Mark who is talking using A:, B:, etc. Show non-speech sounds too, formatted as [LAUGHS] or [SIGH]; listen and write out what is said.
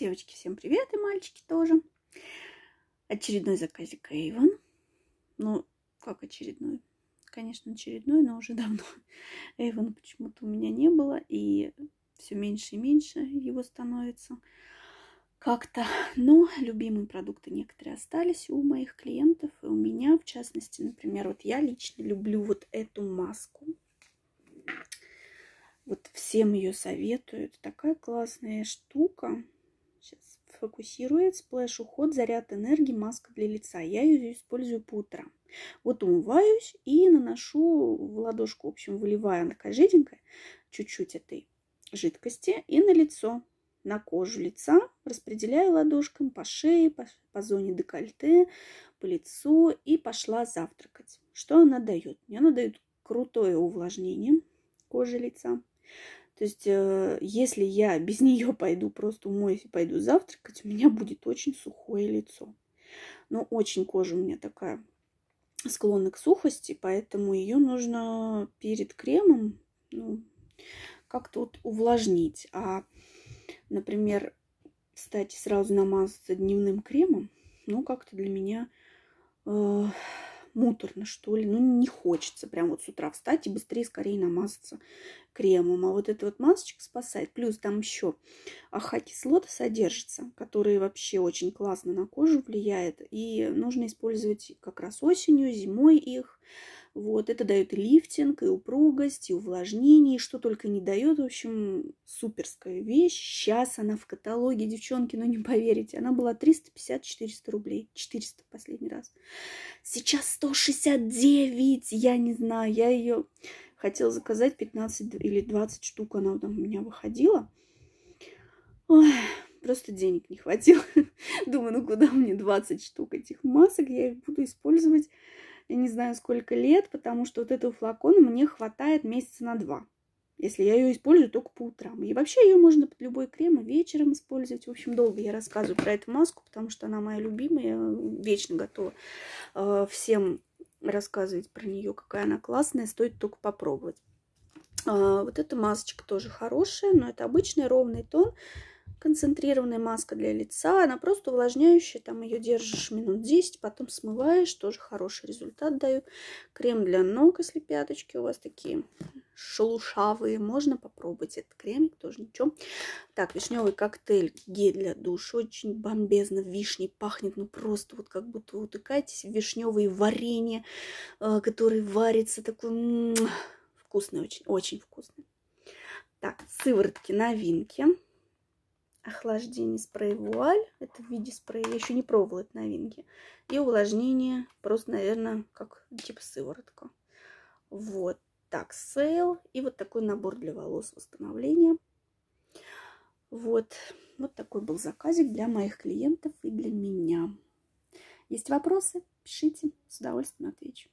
A: Девочки, всем привет, и мальчики тоже. Очередной заказик Эйвен. Ну, как очередной? Конечно, очередной, но уже [LAUGHS] давно. Эйвен почему-то у меня не было, и все меньше и меньше его становится как-то. Но любимые продукты некоторые остались у моих клиентов и у меня, в частности. Например, вот я лично люблю вот эту маску. Вот всем ее советую. Это такая классная штука. Сейчас фокусирует, сплэш-уход, заряд энергии, маска для лица. Я ее использую по утрам. Вот умываюсь и наношу в ладошку, в общем, выливая на такая жиденькая, чуть-чуть этой жидкости и на лицо, на кожу лица, распределяю ладошками по шее, по, по зоне декольте, по лицу и пошла завтракать. Что она дает? Мне она дает крутое увлажнение кожи лица, то есть, э, если я без нее пойду, просто умоюсь и пойду завтракать, у меня будет очень сухое лицо. Но ну, очень кожа у меня такая склонна к сухости, поэтому ее нужно перед кремом ну, как-то вот увлажнить. А, например, кстати, сразу намазаться дневным кремом, ну, как-то для меня э, муторно, что ли. Ну, не хочется прям вот с утра встать и быстрее, скорее намазаться кремом. А вот эта вот масочка спасает. Плюс там еще аха содержится, который вообще очень классно на кожу влияет. И нужно использовать как раз осенью, зимой их. Вот, это дает и лифтинг, и упругость, и увлажнение, и что только не дает. В общем, суперская вещь. Сейчас она в каталоге, девчонки, ну не поверите. Она была 350-400 рублей. 400 последний раз. Сейчас 169, я не знаю, я ее хотела заказать 15 или 20 штук, она там у меня выходила. Ой, просто денег не хватило. [LAUGHS] Думаю, ну куда мне 20 штук этих масок, я их буду использовать, я не знаю сколько лет, потому что вот этого флакона мне хватает месяца на два если я ее использую только по утрам. И вообще ее можно под любой крем и вечером использовать. В общем, долго я рассказываю про эту маску, потому что она моя любимая, я вечно готова э, всем рассказывать про нее, какая она классная, стоит только попробовать. Э, вот эта масочка тоже хорошая, но это обычный ровный тон, концентрированная маска для лица, она просто увлажняющая, там ее держишь минут 10, потом смываешь, тоже хороший результат дают. Крем для ног, если пяточки у вас такие шелушавые. Можно попробовать этот кремик, тоже ничего. Так, вишневый коктейль, гель для душа. Очень бомбезно вишней пахнет. Ну, просто вот как будто вы утыкаетесь в вишневые варенье, э, которые варится Такой м вкусный очень, очень вкусный. Так, сыворотки, новинки. Охлаждение спрей вуаль. Это в виде спрея. Я еще не пробовала, это новинки. И увлажнение просто, наверное, как типа сыворотка. Вот. Так, сейл и вот такой набор для волос восстановления. Вот, вот такой был заказик для моих клиентов и для меня. Есть вопросы? Пишите, с удовольствием отвечу.